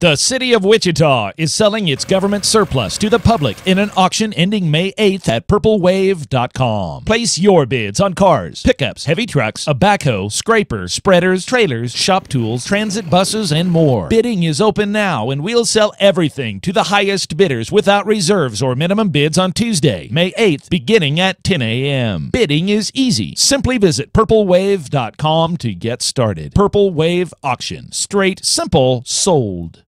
The city of Wichita is selling its government surplus to the public in an auction ending May 8th at purplewave.com. Place your bids on cars, pickups, heavy trucks, a backhoe, scrapers, spreaders, trailers, shop tools, transit buses, and more. Bidding is open now and we'll sell everything to the highest bidders without reserves or minimum bids on Tuesday, May 8th, beginning at 10 a.m. Bidding is easy. Simply visit purplewave.com to get started. Purple Wave Auction. Straight, simple, sold.